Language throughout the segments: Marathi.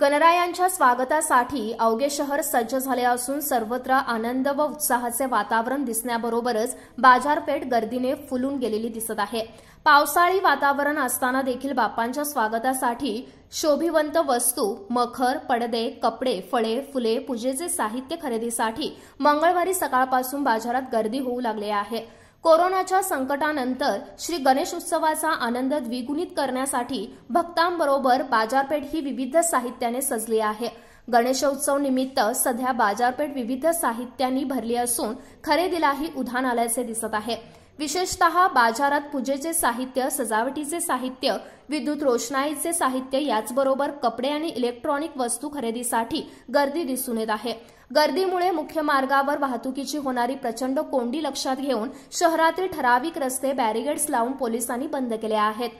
गणरायांच्या स्वागतासाठी अवघे शहर सज्ज झाले असून सर्वत्र आनंद व उत्साहाचे वातावरण दिसण्याबरोबरच बाजारपेठ गर्दीने फुलून गेलेली दिसत आहे पावसाळी वातावरण असताना देखील बापांच्या स्वागतासाठी शोभिवंत वस्तू मखर पडदे कपडे फळे फुले पूजेचे साहित्य खरेदीसाठी मंगळवारी सकाळपासून बाजारात गर्दी होऊ लागली आहे कोरोनाच्या संकटानंतर श्री गणेश उत्सवाचा आनंद द्विगुणित करण्यासाठी भक्तांबरोबर बाजारपेठ ही विविध साहित्याने सजली आहे गणेशोत्सव निमित्त सध्या बाजारपेठ विविध साहित्यांनी भरली असून खरेदीलाही उधाण आल्याचे दिसत आहे विशेषत बाजारात पूजेचे साहित्य सजावटीचे साहित्य विद्युत रोषणाईचे साहित्य याचबरोबर कपडे आणि इलेक्ट्रॉनिक वस्तू खरेदीसाठी गर्दी दिसून येत आहे गर्दीमुळे मुख्य मार्गावर वाहतुकीची होणारी प्रचंड कोंडी लक्षात घेऊन शहरातील ठराविक रस्ते बॅरिगेड्स लावून पोलिसांनी बंद केले आहेत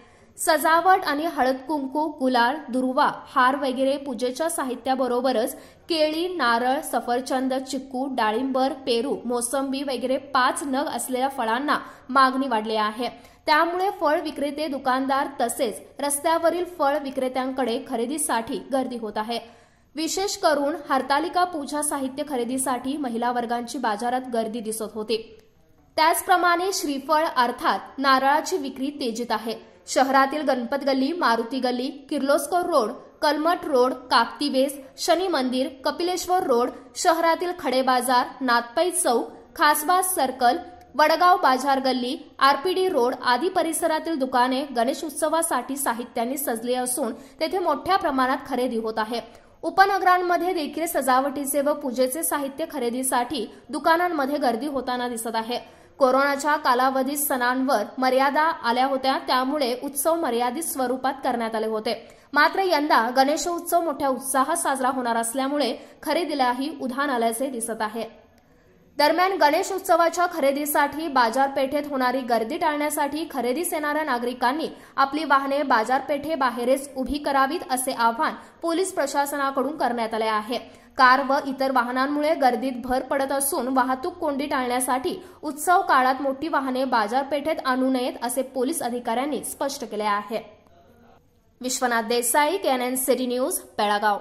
सजावट आणि हळद कुंकू गुलाल दुर्वा हार वगैरे पूजेच्या साहित्याबरोबरच केळी नारळ सफरचंद चिक्कू डाळिंबर पेरू मोसंबी वगैरे पाच नग असलेल्या फळांना मागणी वाढली आहे त्यामुळे फळ विक्रेते दुकानदार तसेच रस्त्यावरील फळ विक्रेत्यांकडे खरेदीसाठी गर्दी होत आहे विशेष करून हरतालिका पूजा साहित्य खरेदीसाठी महिला वर्गांची बाजारात गर्दी दिसत होती त्याचप्रमाणे श्रीफळ अर्थात नारळाची विक्री तेजीत आहे शहरातील गणपत गल्ली मारुती गल्ली किर्लोस्कर रोड कलमट रोड बेस शनी मंदिर कपिलेश्वर रोड शहरातील Khade Bazar Nathpai Chowk Khasbag circle Vadgaon Bazar Galli RPD road आदी परिसरातील दुकाने गणेश उत्सवासाठी साहित्यांनी सजली असून तेथे मोठ्या प्रमाणात खरेदी होत आहे उपनगरांमध्ये देखील सजावटीचे व पूजेचे साहित्य खरेदीसाठी दुकानांमध्ये गर्दी होताना दिसत आहे कोरोनाच्या कालावधी सणांवर मर्यादा आल्या होत्या त्यामुळे उत्सव मर्यादित स्वरूपात करण्यात आले होते मात्र यंदा गणेशोत्सव मोठ्या उत्साहात साजरा होणार असल्यामुळे खरेदीलाही उधाण आल्याचे दिसत आहे दरम्यान गणेश उत्सवाच्या खरेदीसाठी बाजारपेठेत होणारी गर्दी टाळण्यासाठी खरेदीस येणाऱ्या नागरिकांनी आपली वाहने बाजारपेठेबाहेरच उभी करावीत असे आवाहन पोलीस प्रशासनाकडून करण्यात आले आहे कार व इतर वाहनांमुळे गर्दीत भर पडत असून वाहतूक कोंडी टाळण्यासाठी उत्सव काळात मोठी वाहने बाजारपेठेत आणू नयेत असे पोलीस अधिकाऱ्यांनी स्पष्ट केले आहे Vishwanath Desai Canon city news Belgaum